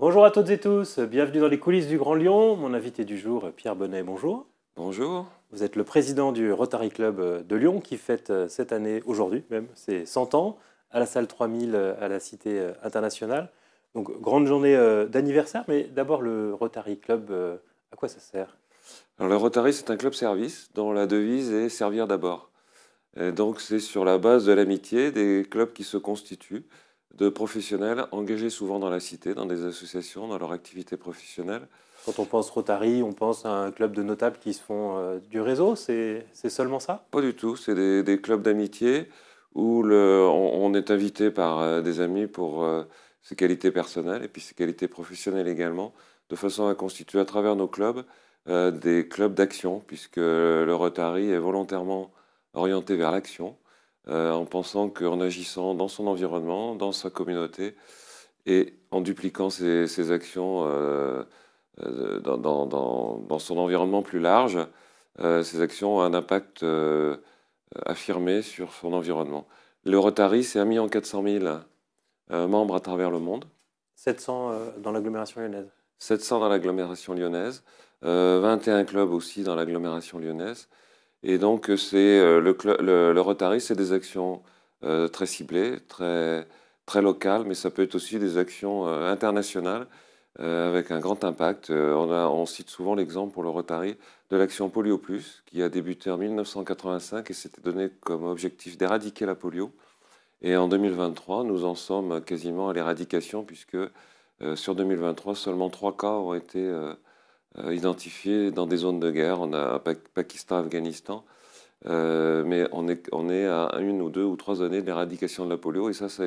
Bonjour à toutes et tous, bienvenue dans les coulisses du Grand Lyon. Mon invité du jour, Pierre Bonnet, bonjour. Bonjour. Vous êtes le président du Rotary Club de Lyon qui fête euh, cette année, aujourd'hui même, ses 100 ans, à la salle 3000 euh, à la Cité euh, internationale. Donc, grande journée d'anniversaire, mais d'abord le Rotary Club, à quoi ça sert le Rotary, c'est un club service dont la devise est servir d'abord. Donc, c'est sur la base de l'amitié des clubs qui se constituent de professionnels engagés souvent dans la cité, dans des associations, dans leur activité professionnelle. Quand on pense Rotary, on pense à un club de notables qui se font euh, du réseau, c'est seulement ça Pas du tout, c'est des, clubs d'amitié où on, est invité par euh, des amis pour euh, ses qualités personnelles et puis ses qualités professionnelles également, de façon à constituer à travers nos clubs des clubs d'action, puisque le Rotary est volontairement orienté vers l'action. Euh, en pensant qu'en agissant dans son environnement, dans sa communauté, et en dupliquant ses, actions euh, euh, dans, son environnement plus large, euh, ces actions ont un impact affirmé sur son environnement. Le Rotary, c'est 1 400 000 membres à travers le monde. 700 dans l'agglomération lyonnaise. 700 dans l'agglomération lyonnaise, 21 clubs aussi dans l'agglomération lyonnaise. Et donc, c'est euh, le, le, Rotary, c'est des actions euh, très ciblées, très, très locales, mais ça peut être aussi des actions euh, internationales avec un grand impact. On, a, on, cite souvent l'exemple pour le Rotary de l'action Polio Plus, qui a débuté en 1985 et s'était donné comme objectif d'éradiquer la polio. Et en 2023, nous en sommes quasiment à l'éradication, puisque sur 2023, seulement trois cas ont été euh, identifiés dans des zones de guerre. On a Pakistan, Afghanistan. Euh, mais on est, à une ou deux ou trois années de l'éradication de la polio. Et ça, ça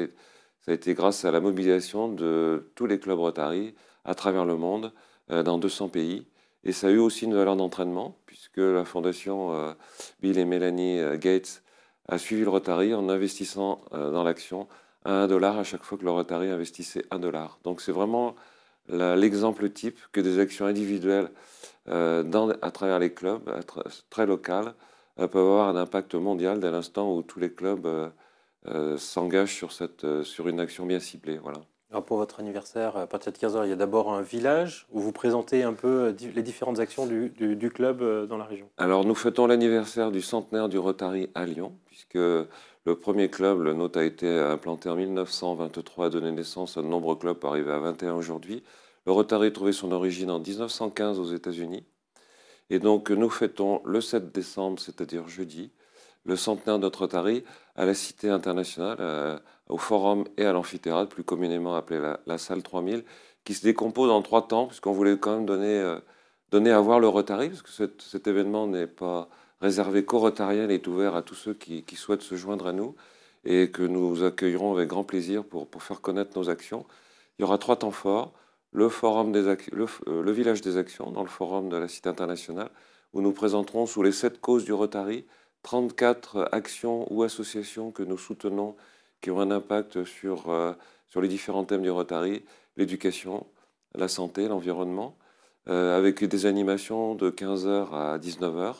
a, été grâce à la mobilisation de tous les clubs Rotary à travers le monde, euh, dans 200 pays. Et ça a eu aussi une valeur d'entraînement, puisque la fondation Bill et Melanie Gates a suivi le Rotary en investissant dans l'action un dollar à chaque fois que le Rotary investissait un dollar. Donc c'est vraiment l'exemple type que des actions individuelles euh, à travers les clubs, très locales, euh, peuvent avoir un impact mondial dès l'instant où tous les clubs euh, s'engagent sur, sur une action bien ciblée. Alors pour votre anniversaire, à partir de 15h, il y a d'abord un village où vous présentez un peu euh, les différentes actions du, club euh, dans la région. Alors nous fêtons l'anniversaire du centenaire du Rotary à Lyon, puisque le premier club, le nôtre, a été implanté en 1923, a donné naissance à de nombreux clubs arrivés à 21 aujourd'hui. Le Rotary trouvait son origine en 1915 aux États-Unis. Et donc nous fêtons le 7 décembre, c'est-à-dire jeudi, le centenaire de notre Rotary, à la Cité internationale, euh, au Forum et à l'amphithéâtre, plus communément appelé la, salle 3000, qui se décompose en trois temps, puisqu'on voulait quand même donner, euh, à voir le Rotary, parce que cet, événement n'est pas réservé qu'aux il est ouvert à tous ceux qui, souhaitent se joindre à nous, et que nous accueillerons avec grand plaisir pour, faire connaître nos actions. Il y aura trois temps forts, le, euh, le, village des actions, dans le forum de la Cité internationale, où nous présenterons sous les sept causes du Rotary, 34 actions ou associations que nous soutenons qui ont un impact sur, euh, sur les différents thèmes du Rotary, l'éducation, la santé, l'environnement, euh, avec des animations de 15h à 19h.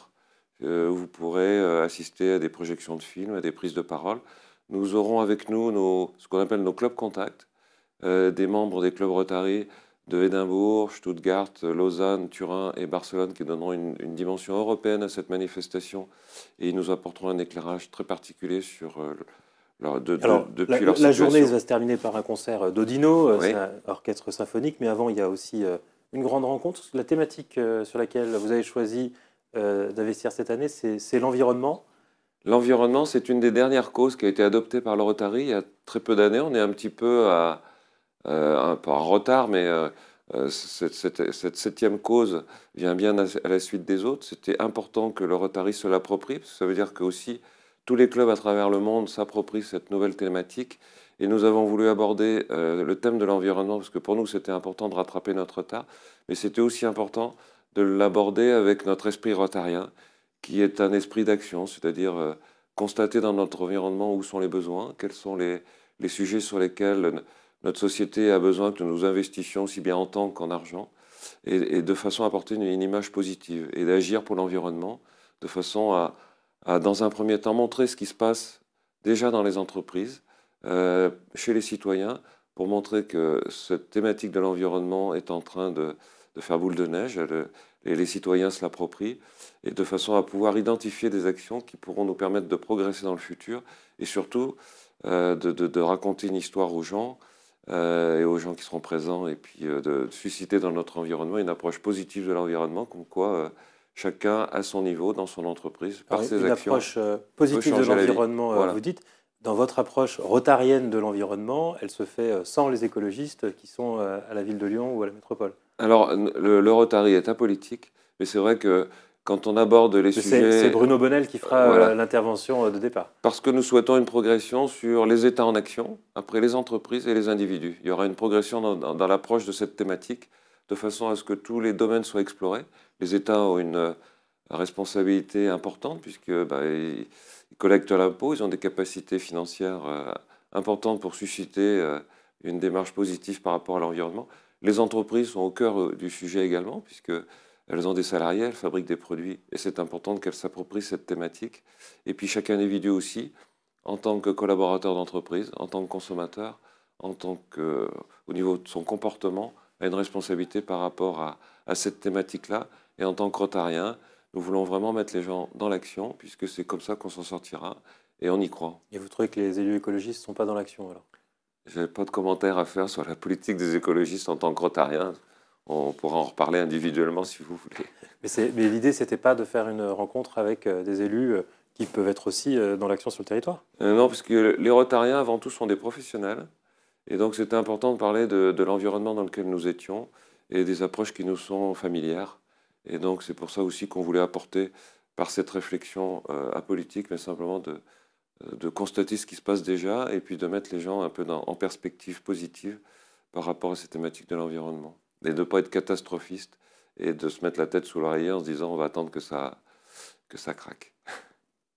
Euh, où vous pourrez assister à des projections de films, à des prises de parole. Nous aurons avec nous nos, ce qu'on appelle nos clubs contacts, des membres des clubs Rotary de Édimbourg, Stuttgart, Lausanne, Turin et Barcelone qui donneront une, dimension européenne à cette manifestation et ils nous apporteront un éclairage très particulier sur euh, leur, depuis la, leur situation. La journée va se terminer par un concert d'Odino, euh, un orchestre symphonique, mais avant il y a aussi euh, une grande rencontre. La thématique sur laquelle vous avez choisi d'investir cette année, c'est l'environnement. L'environnement, c'est une des dernières causes qui a été adoptée par le Rotary il y a très peu d'années. On est un petit peu à, un peu en retard, mais euh, cette, septième cause vient bien à la suite des autres. C'était important que le Rotary se l'approprie, parce ça veut dire que aussi tous les clubs à travers le monde s'approprient cette nouvelle thématique. Et nous avons voulu aborder euh, le thème de l'environnement, parce que pour nous, c'était important de rattraper notre retard, mais c'était aussi important de l'aborder avec notre esprit rotarien, qui est un esprit d'action, c'est-à-dire euh, constater dans notre environnement où sont les besoins, quels sont les sujets sur lesquels notre société a besoin que nous investissions aussi bien en temps qu'en argent et, de façon à porter une, image positive et d'agir pour l'environnement de façon à, dans un premier temps, montrer ce qui se passe déjà dans les entreprises, euh, chez les citoyens, pour montrer que cette thématique de l'environnement est en train de, faire boule de neige. et les citoyens se l'approprient, et de façon à pouvoir identifier des actions qui pourront nous permettre de progresser dans le futur, et surtout euh, de, raconter une histoire aux gens euh, et aux gens qui seront présents, et puis euh, de susciter dans notre environnement une approche positive de l'environnement, comme quoi euh, chacun à son niveau, dans son entreprise, par ses une actions. Une approche positive de l'environnement, vous dites. Dans votre approche rotarienne de l'environnement, elle se fait sans les écologistes qui sont à la ville de Lyon ou à la métropole Alors, le, le Rotary est apolitique, mais c'est vrai que quand on aborde les sujets. C'est Bruno Bonnel qui fera euh, euh, l'intervention euh, de départ. Parce que nous souhaitons une progression sur les États en action, après les entreprises et les individus. Il y aura une progression dans, l'approche de cette thématique, de façon à ce que tous les domaines soient explorés. Les États ont une responsabilité importante, puisque bah, collectent l'impôt, ils ont des capacités financières importantes pour susciter une démarche positive par rapport à l'environnement. Les entreprises sont au cœur du sujet également, puisque elles ont des salariés, elles fabriquent des produits et c'est important qu'elles s'approprient cette thématique. Et puis chaque individu aussi, en tant que collaborateur d'entreprise, en tant que consommateur, en tant que, au niveau de son comportement, a une responsabilité par rapport à, cette thématique-là. Et en tant que rotarien, nous voulons vraiment mettre les gens dans l'action, puisque c'est comme ça qu'on s'en sortira, et on y croit. Et vous trouvez que les élus écologistes ne sont pas dans l'action alors Je n'ai pas de commentaire à faire sur la politique des écologistes en tant que rotarien on pourra en reparler individuellement si vous voulez. Mais, mais l'idée, c'était pas de faire une rencontre avec euh, des élus euh, qui peuvent être aussi euh, dans l'action sur le territoire Non, parce que les Rotariens, avant tout, sont des professionnels. Et donc, c'était important de parler de, l'environnement dans lequel nous étions et des approches qui nous sont familières. Et donc, c'est pour ça aussi qu'on voulait apporter, par cette réflexion apolitique, mais simplement de, constater ce qui se passe déjà et puis de mettre les gens un peu en perspective positive par rapport à ces thématiques de l'environnement et de ne pas être catastrophiste et de se mettre la tête sous l'oreiller en se disant on va attendre que ça, que ça craque.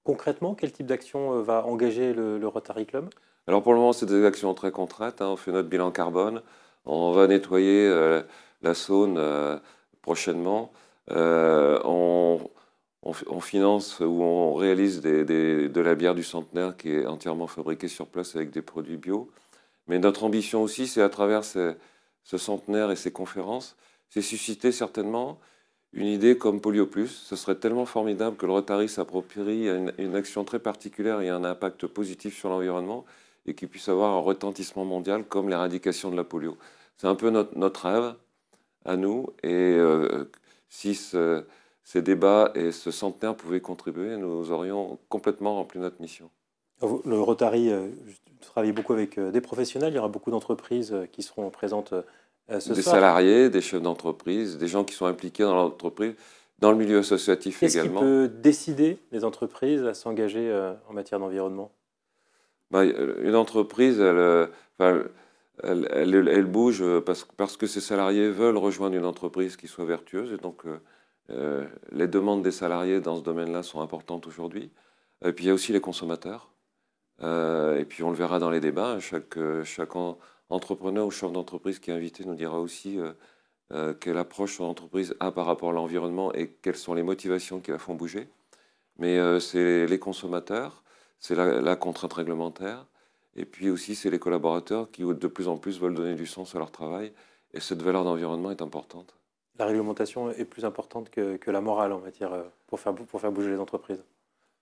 Concrètement, quel type d'action euh, va engager le, Rotary Club Alors pour le moment, c'est des actions très contraintes, hein. On fait notre bilan carbone, on va nettoyer euh, la Saône euh, prochainement, on, finance ou on réalise de la bière du centenaire qui est entièrement fabriquée sur place avec des produits bio. Mais notre ambition aussi, c'est à travers ces, ce centenaire et ses conférences, c'est susciter certainement une idée comme Polio Plus. Ce serait tellement formidable que le Rotary s'approprie une, action très particulière et un impact positif sur l'environnement et qu'il puisse avoir un retentissement mondial comme l'éradication de la polio. C'est un peu notre, rêve à nous et euh, si ces débats et ce centenaire pouvaient contribuer, nous aurions complètement rempli notre mission. Le Rotary, euh, travaille beaucoup avec euh, des professionnels. Il y aura beaucoup d'entreprises euh, qui seront présentes ce soir. Des salariés, des chefs d'entreprise, des gens qui sont impliqués dans l'entreprise, dans le milieu associatif également. Qu'est-ce qui peut décider les entreprises à s'engager en matière d'environnement bah, Une entreprise, elle, bouge parce, parce, que ses salariés veulent rejoindre une entreprise qui soit vertueuse. Et donc, les demandes des salariés dans ce domaine-là sont importantes aujourd'hui. Et puis, il y a aussi les consommateurs euh, et puis on le verra dans les débats. Chaque, euh, chaque entrepreneur ou chef d'entreprise qui est invité nous dira aussi euh, quelle approche son entreprise a par rapport à l'environnement et quelles sont les motivations qui la font bouger. Mais c'est les consommateurs, c'est la, contrainte réglementaire, et puis aussi c'est les collaborateurs qui de plus en plus veulent donner du sens à leur travail. Et cette valeur d'environnement est importante. La réglementation est plus importante que, la morale en matière pour faire, pour faire bouger les entreprises.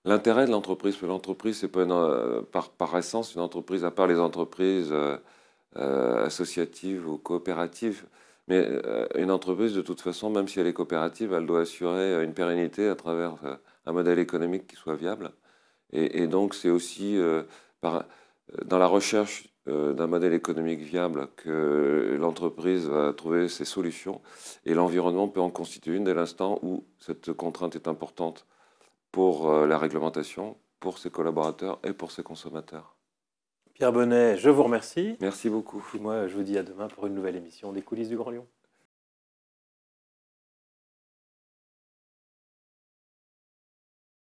L'intérêt de l'entreprise, parce que l'entreprise, c'est pas euh, par, essence une entreprise, à part les entreprises euh, euh, associatives ou coopératives, mais une entreprise, de toute façon, même si elle est coopérative, elle doit assurer une pérennité à travers un modèle économique qui soit viable. Et, donc, c'est aussi dans la recherche d'un modèle économique viable que l'entreprise va trouver ses solutions. Et l'environnement peut en constituer une dès l'instant où cette contrainte est importante pour euh, la réglementation, pour ses collaborateurs et pour ses consommateurs. Pierre Bonnet, je vous remercie. Merci beaucoup. Et moi, je vous dis à demain pour une nouvelle émission des coulisses du Grand Lyon.